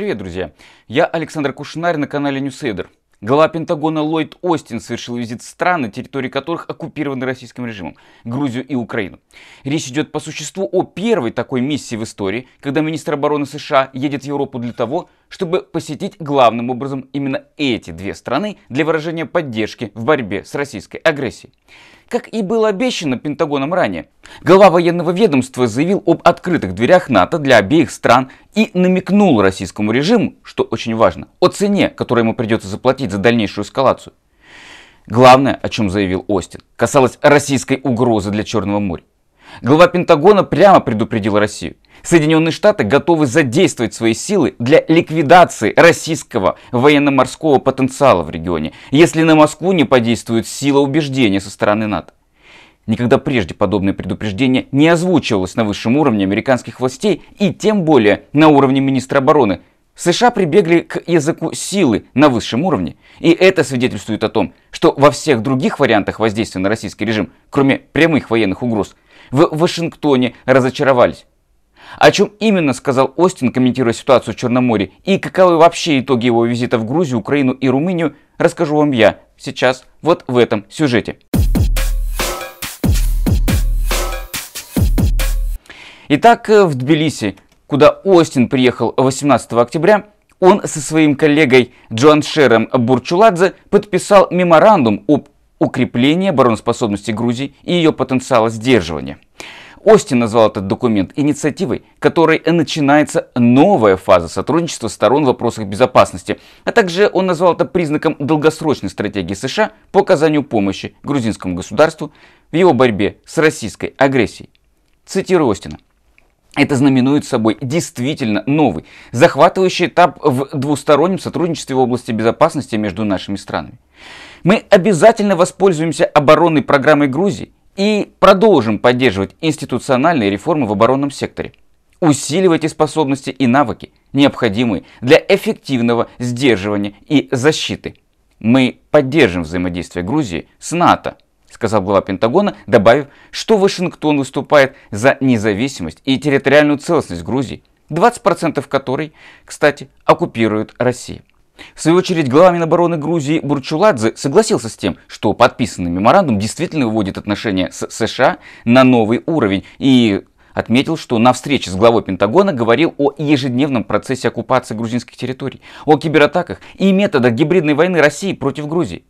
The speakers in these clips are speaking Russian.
Привет, друзья! Я Александр Кушнарь на канале Ньюсейдер. Глава Пентагона Ллойд Остин совершил визит в страны, территории которых оккупированы российским режимом – Грузию и Украину. Речь идет по существу о первой такой миссии в истории, когда министр обороны США едет в Европу для того, чтобы посетить главным образом именно эти две страны для выражения поддержки в борьбе с российской агрессией. Как и было обещано Пентагоном ранее, глава военного ведомства заявил об открытых дверях НАТО для обеих стран и намекнул российскому режиму, что очень важно, о цене, которую ему придется заплатить за дальнейшую эскалацию. Главное, о чем заявил Остин, касалось российской угрозы для Черного моря. Глава Пентагона прямо предупредил Россию. Соединенные Штаты готовы задействовать свои силы для ликвидации российского военно-морского потенциала в регионе, если на Москву не подействует сила убеждения со стороны НАТО. Никогда прежде подобное предупреждение не озвучивалось на высшем уровне американских властей и тем более на уровне министра обороны. США прибегли к языку силы на высшем уровне, и это свидетельствует о том, что во всех других вариантах воздействия на российский режим, кроме прямых военных угроз, в Вашингтоне разочаровались. О чем именно сказал Остин, комментируя ситуацию в Черном море, и каковы вообще итоги его визита в Грузию, Украину и Румынию, расскажу вам я сейчас вот в этом сюжете. Итак, э, в Тбилиси, куда Остин приехал 18 октября, он со своим коллегой Джоаншером Бурчуладзе подписал меморандум об укреплении обороноспособности Грузии и ее потенциала сдерживания. Остин назвал этот документ инициативой, которой начинается новая фаза сотрудничества сторон в вопросах безопасности, а также он назвал это признаком долгосрочной стратегии США по оказанию помощи грузинскому государству в его борьбе с российской агрессией. Цитирую Остина. Это знаменует собой действительно новый, захватывающий этап в двустороннем сотрудничестве в области безопасности между нашими странами. Мы обязательно воспользуемся оборонной программой Грузии и продолжим поддерживать институциональные реформы в оборонном секторе. Усиливайте способности и навыки, необходимые для эффективного сдерживания и защиты. Мы поддержим взаимодействие Грузии с НАТО сказал глава Пентагона, добавив, что Вашингтон выступает за независимость и территориальную целостность Грузии, 20% которой, кстати, оккупирует Россия. В свою очередь глава Минобороны Грузии Бурчуладзе согласился с тем, что подписанный меморандум действительно выводит отношения с США на новый уровень и отметил, что на встрече с главой Пентагона говорил о ежедневном процессе оккупации грузинских территорий, о кибератаках и методах гибридной войны России против Грузии.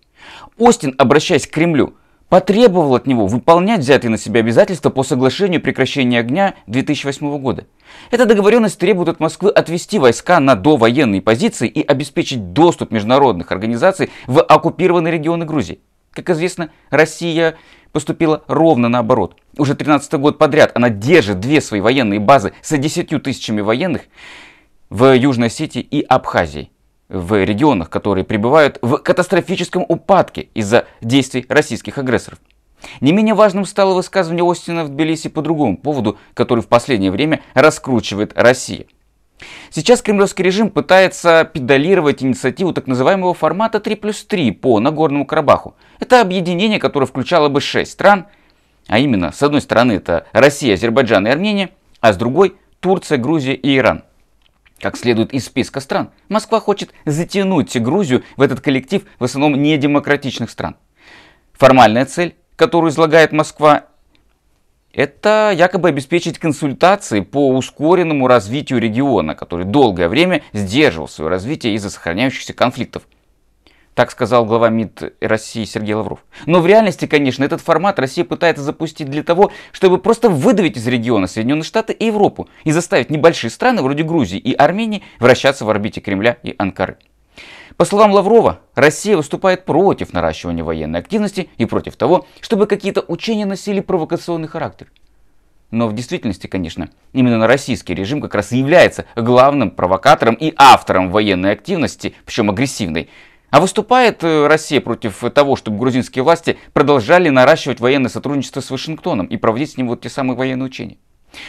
Остин, обращаясь к Кремлю, потребовал от него выполнять взятые на себя обязательства по соглашению прекращения огня 2008 года. Эта договоренность требует от Москвы отвести войска на довоенные позиции и обеспечить доступ международных организаций в оккупированные регионы Грузии. Как известно, Россия поступила ровно наоборот. Уже 13 год подряд она держит две свои военные базы с 10 тысячами военных в Южной Осетии и Абхазии в регионах, которые пребывают в катастрофическом упадке из-за действий российских агрессоров. Не менее важным стало высказывание Остина в Тбилиси по другому поводу, который в последнее время раскручивает Россия. Сейчас кремлевский режим пытается педалировать инициативу так называемого формата 3 плюс 3 по Нагорному Карабаху. Это объединение, которое включало бы 6 стран, а именно, с одной стороны это Россия, Азербайджан и Армения, а с другой Турция, Грузия и Иран. Как следует из списка стран, Москва хочет затянуть Грузию в этот коллектив в основном недемократичных стран. Формальная цель, которую излагает Москва, это якобы обеспечить консультации по ускоренному развитию региона, который долгое время сдерживал свое развитие из-за сохраняющихся конфликтов – так сказал глава МИД России Сергей Лавров. Но в реальности, конечно, этот формат Россия пытается запустить для того, чтобы просто выдавить из региона Соединенные Штаты и Европу и заставить небольшие страны вроде Грузии и Армении вращаться в орбите Кремля и Анкары. По словам Лаврова, Россия выступает против наращивания военной активности и против того, чтобы какие-то учения носили провокационный характер. Но в действительности, конечно, именно российский режим как раз и является главным провокатором и автором военной активности, причем агрессивной, а выступает э, Россия против того, чтобы грузинские власти продолжали наращивать военное сотрудничество с Вашингтоном и проводить с ним вот те самые военные учения?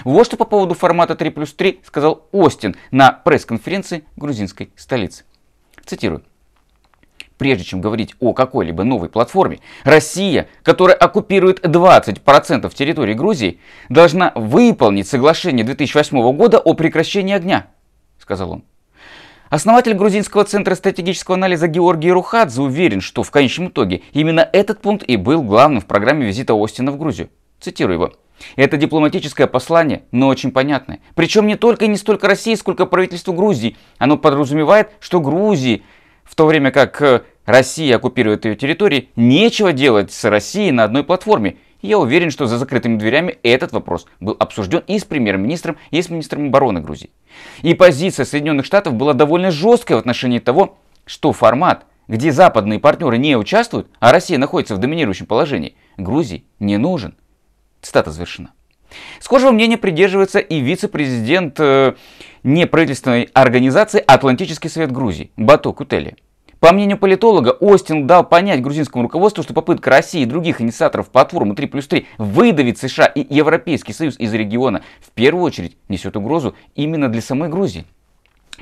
Вот что по поводу формата 3 плюс 3 сказал Остин на пресс-конференции грузинской столицы. Цитирую. Прежде чем говорить о какой-либо новой платформе, Россия, которая оккупирует 20% территории Грузии, должна выполнить соглашение 2008 года о прекращении огня, сказал он. Основатель грузинского центра стратегического анализа Георгий Рухадзе уверен, что в конечном итоге именно этот пункт и был главным в программе визита Остина в Грузию. Цитирую его. Это дипломатическое послание, но очень понятное. Причем не только и не столько России, сколько правительству Грузии. Оно подразумевает, что Грузии, в то время как э, Россия оккупирует ее территории, нечего делать с Россией на одной платформе – я уверен, что за закрытыми дверями этот вопрос был обсужден и с премьер-министром, и с министром обороны Грузии. И позиция Соединенных Штатов была довольно жесткой в отношении того, что формат, где западные партнеры не участвуют, а Россия находится в доминирующем положении, Грузии не нужен. Цитата завершена. Схожего мнения придерживается и вице-президент э, неправительственной организации Атлантический совет Грузии Бато Кутели. По мнению политолога, Остин дал понять грузинскому руководству, что попытка России и других инициаторов платформы 3 плюс 3 выдавить США и Европейский Союз из региона в первую очередь несет угрозу именно для самой Грузии.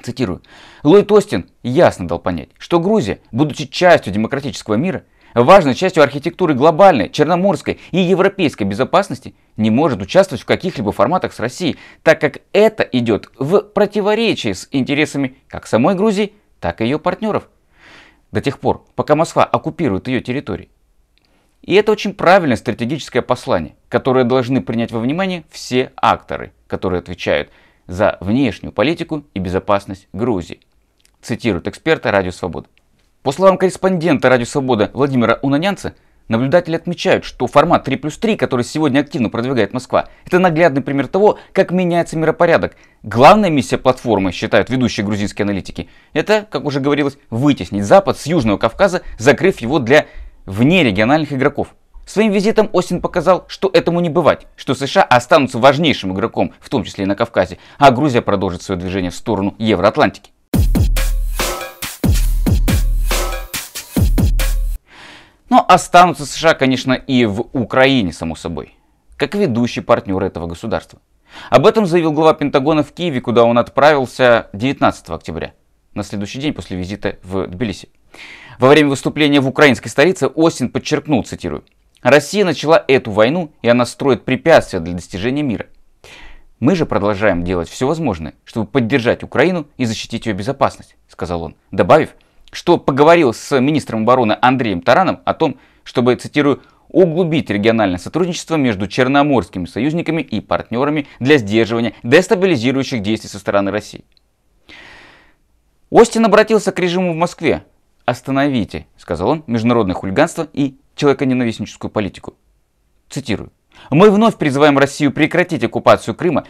Цитирую. Ллойд Остин ясно дал понять, что Грузия, будучи частью демократического мира, важной частью архитектуры глобальной, черноморской и европейской безопасности, не может участвовать в каких-либо форматах с Россией, так как это идет в противоречие с интересами как самой Грузии, так и ее партнеров – до тех пор, пока Москва оккупирует ее территории. И это очень правильное стратегическое послание, которое должны принять во внимание все акторы, которые отвечают за внешнюю политику и безопасность Грузии. Цитирует эксперта Радио Свобода. По словам корреспондента Радио Свобода Владимира Унанянца, Наблюдатели отмечают, что формат 3 плюс 3, который сегодня активно продвигает Москва, это наглядный пример того, как меняется миропорядок. Главная миссия платформы, считают ведущие грузинские аналитики, это, как уже говорилось, вытеснить Запад с Южного Кавказа, закрыв его для внерегиональных игроков. Своим визитом Остин показал, что этому не бывать, что США останутся важнейшим игроком, в том числе и на Кавказе, а Грузия продолжит свое движение в сторону Евроатлантики. останутся США, конечно, и в Украине, само собой, как ведущий партнер этого государства. Об этом заявил глава Пентагона в Киеве, куда он отправился 19 октября, на следующий день после визита в Тбилиси. Во время выступления в украинской столице Остин подчеркнул, цитирую, «Россия начала эту войну, и она строит препятствия для достижения мира. Мы же продолжаем делать все возможное, чтобы поддержать Украину и защитить ее безопасность», — сказал он, добавив, что поговорил с министром обороны Андреем Тараном о том, чтобы, цитирую, углубить региональное сотрудничество между черноморскими союзниками и партнерами для сдерживания дестабилизирующих действий со стороны России. Остин обратился к режиму в Москве. «Остановите», — сказал он, — «международное хулиганство и человеконенавистническую политику». Цитирую. «Мы вновь призываем Россию прекратить оккупацию Крыма,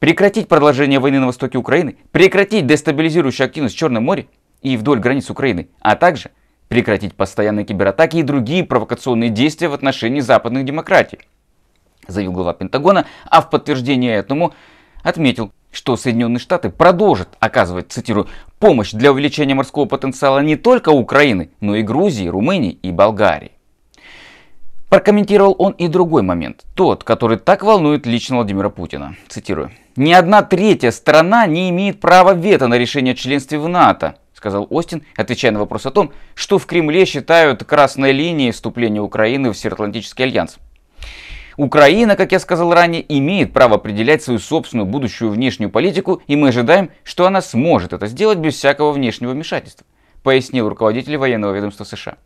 прекратить продолжение войны на востоке Украины, прекратить дестабилизирующую активность в Черном море и вдоль границ Украины, а также прекратить постоянные кибератаки и другие провокационные действия в отношении западных демократий, заявил глава Пентагона, а в подтверждение этому отметил, что Соединенные Штаты продолжат оказывать, цитирую, помощь для увеличения морского потенциала не только Украины, но и Грузии, Румынии и Болгарии. Прокомментировал он и другой момент, тот, который так волнует лично Владимира Путина. Цитирую. «Ни одна третья страна не имеет права вето на решение членства в НАТО», сказал Остин, отвечая на вопрос о том, что в Кремле считают красной линией вступления Украины в Североатлантический альянс. Украина, как я сказал ранее, имеет право определять свою собственную будущую внешнюю политику, и мы ожидаем, что она сможет это сделать без всякого внешнего вмешательства, пояснил руководитель военного ведомства США.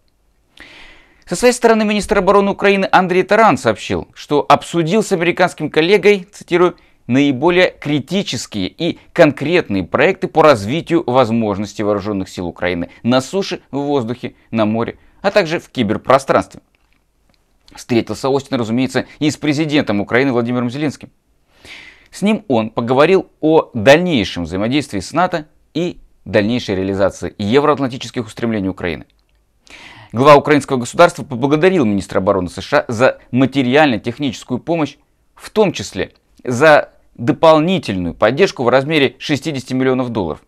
Со своей стороны, министр обороны Украины Андрей Таран сообщил, что обсудил с американским коллегой, цитирую, наиболее критические и конкретные проекты по развитию возможностей вооруженных сил Украины на суше, в воздухе, на море, а также в киберпространстве. Встретился Остин, разумеется, и с президентом Украины Владимиром Зеленским. С ним он поговорил о дальнейшем взаимодействии с НАТО и дальнейшей реализации евроатлантических устремлений Украины. Глава украинского государства поблагодарил министра обороны США за материально-техническую помощь, в том числе за дополнительную поддержку в размере 60 миллионов долларов.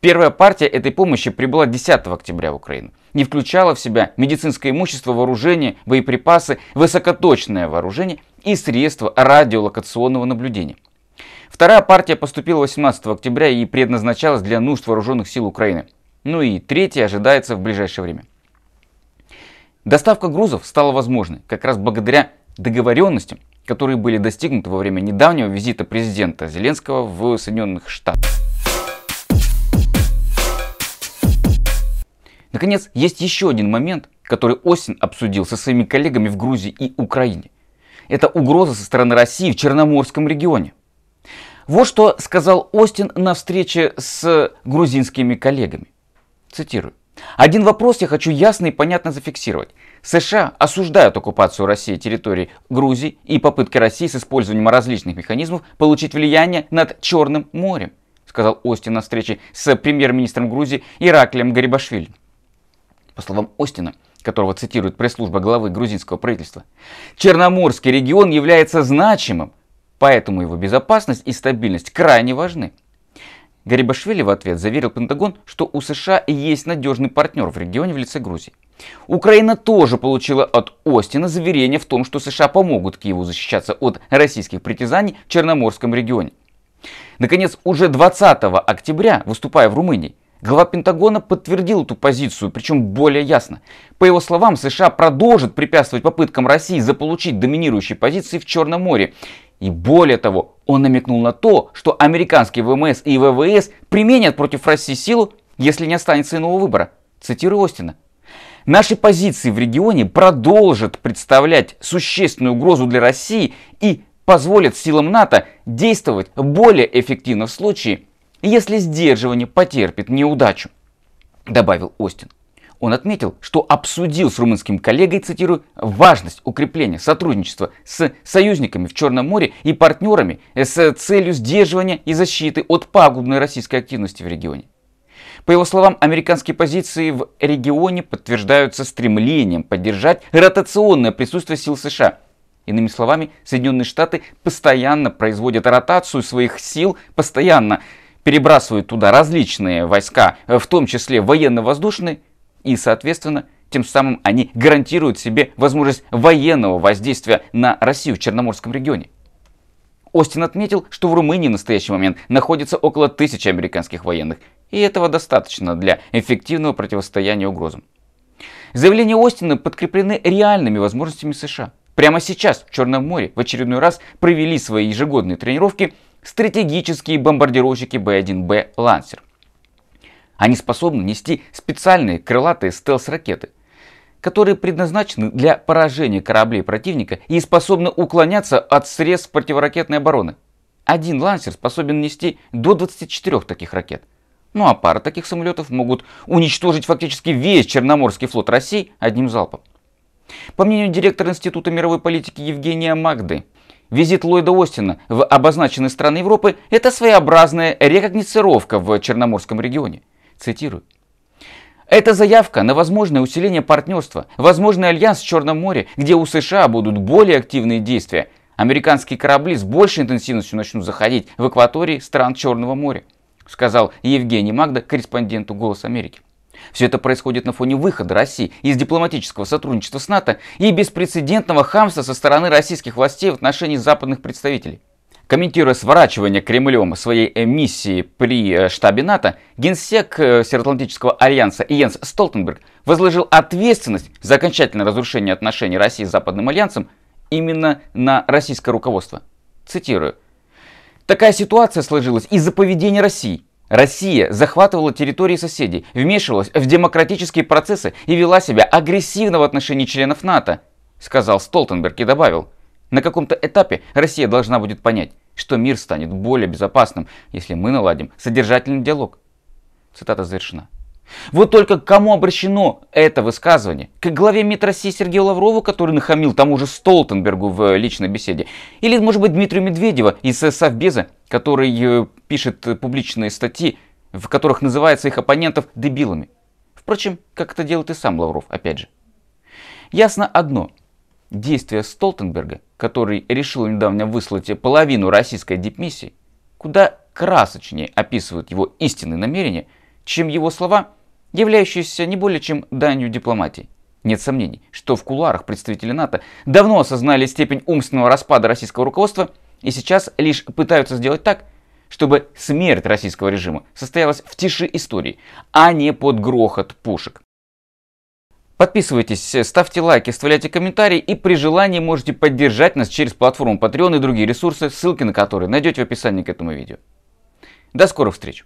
Первая партия этой помощи прибыла 10 октября в Украину. Не включала в себя медицинское имущество, вооружение, боеприпасы, высокоточное вооружение и средства радиолокационного наблюдения. Вторая партия поступила 18 октября и предназначалась для нужд вооруженных сил Украины. Ну и третья ожидается в ближайшее время. Доставка грузов стала возможной как раз благодаря договоренностям которые были достигнуты во время недавнего визита президента Зеленского в Соединенных Штатах. Наконец, есть еще один момент, который Осин обсудил со своими коллегами в Грузии и Украине. Это угроза со стороны России в Черноморском регионе. Вот что сказал Остин на встрече с грузинскими коллегами. Цитирую. Один вопрос я хочу ясно и понятно зафиксировать. США осуждают оккупацию России территории Грузии и попытки России с использованием различных механизмов получить влияние над Черным морем, сказал Остин на встрече с премьер-министром Грузии Ираклием Гарибашвили. По словам Остина, которого цитирует пресс-служба главы грузинского правительства, Черноморский регион является значимым, поэтому его безопасность и стабильность крайне важны. Гарибашвили в ответ заверил Пентагон, что у США есть надежный партнер в регионе в лице Грузии. Украина тоже получила от Остина заверение в том, что США помогут Киеву защищаться от российских притязаний в Черноморском регионе. Наконец, уже 20 октября, выступая в Румынии, глава Пентагона подтвердил эту позицию, причем более ясно. По его словам, США продолжат препятствовать попыткам России заполучить доминирующие позиции в Черном море и более того, он намекнул на то, что американские ВМС и ВВС применят против России силу, если не останется иного выбора. Цитирую Остина. Наши позиции в регионе продолжат представлять существенную угрозу для России и позволят силам НАТО действовать более эффективно в случае, если сдерживание потерпит неудачу, добавил Остин. Он отметил, что обсудил с румынским коллегой, цитирую, важность укрепления сотрудничества с союзниками в Черном море и партнерами с целью сдерживания и защиты от пагубной российской активности в регионе. По его словам, американские позиции в регионе подтверждаются стремлением поддержать ротационное присутствие сил США. Иными словами, Соединенные Штаты постоянно производят ротацию своих сил, постоянно перебрасывают туда различные войска, в том числе военно-воздушные, и, соответственно, тем самым они гарантируют себе возможность военного воздействия на Россию в Черноморском регионе. Остин отметил, что в Румынии в настоящий момент находится около тысячи американских военных, и этого достаточно для эффективного противостояния угрозам. Заявления Остина подкреплены реальными возможностями США. Прямо сейчас в Черном море в очередной раз провели свои ежегодные тренировки стратегические бомбардировщики Б-1Б «Лансер». Они способны нести специальные крылатые стелс-ракеты, которые предназначены для поражения кораблей противника и способны уклоняться от средств противоракетной обороны. Один лансер способен нести до 24 таких ракет. Ну а пара таких самолетов могут уничтожить фактически весь Черноморский флот России одним залпом. По мнению директора Института мировой политики Евгения Магды, визит Ллойда Остина в обозначенные страны Европы – это своеобразная рекогницировка в Черноморском регионе – Цитирую. Это заявка на возможное усиление партнерства, возможный альянс в Черном море, где у США будут более активные действия. Американские корабли с большей интенсивностью начнут заходить в акватории стран Черного моря, сказал Евгений Магда корреспонденту «Голос Америки». Все это происходит на фоне выхода России из дипломатического сотрудничества с НАТО и беспрецедентного хамства со стороны российских властей в отношении западных представителей. Комментируя сворачивание Кремлем своей эмиссии при э, штабе НАТО, генсек э, Североатлантического альянса Йенс Столтенберг возложил ответственность за окончательное разрушение отношений России с Западным альянсом именно на российское руководство. Цитирую. Такая ситуация сложилась из-за поведения России. Россия захватывала территории соседей, вмешивалась в демократические процессы и вела себя агрессивно в отношении членов НАТО, сказал Столтенберг и добавил – на каком-то этапе Россия должна будет понять, что мир станет более безопасным, если мы наладим содержательный диалог. Цитата завершена. Вот только к кому обращено это высказывание? К главе МИД России Сергею Лаврову, который нахамил тому же Столтенбергу в э, личной беседе? Или, может быть, Дмитрию Медведева из э, Совбеза, который э, пишет публичные статьи, в которых называет своих оппонентов дебилами? Впрочем, как это делает и сам Лавров, опять же. Ясно одно – Действия Столтенберга, который решил недавно выслать половину российской дипмиссии, куда красочнее описывают его истинные намерения, чем его слова, являющиеся не более чем данью дипломатии. Нет сомнений, что в кулуарах представители НАТО давно осознали степень умственного распада российского руководства и сейчас лишь пытаются сделать так, чтобы смерть российского режима состоялась в тиши истории, а не под грохот пушек. Подписывайтесь, э, ставьте лайки, оставляйте комментарии и при желании можете поддержать нас через платформу Patreon и другие ресурсы, ссылки на которые найдете в описании к этому видео. До скорых встреч!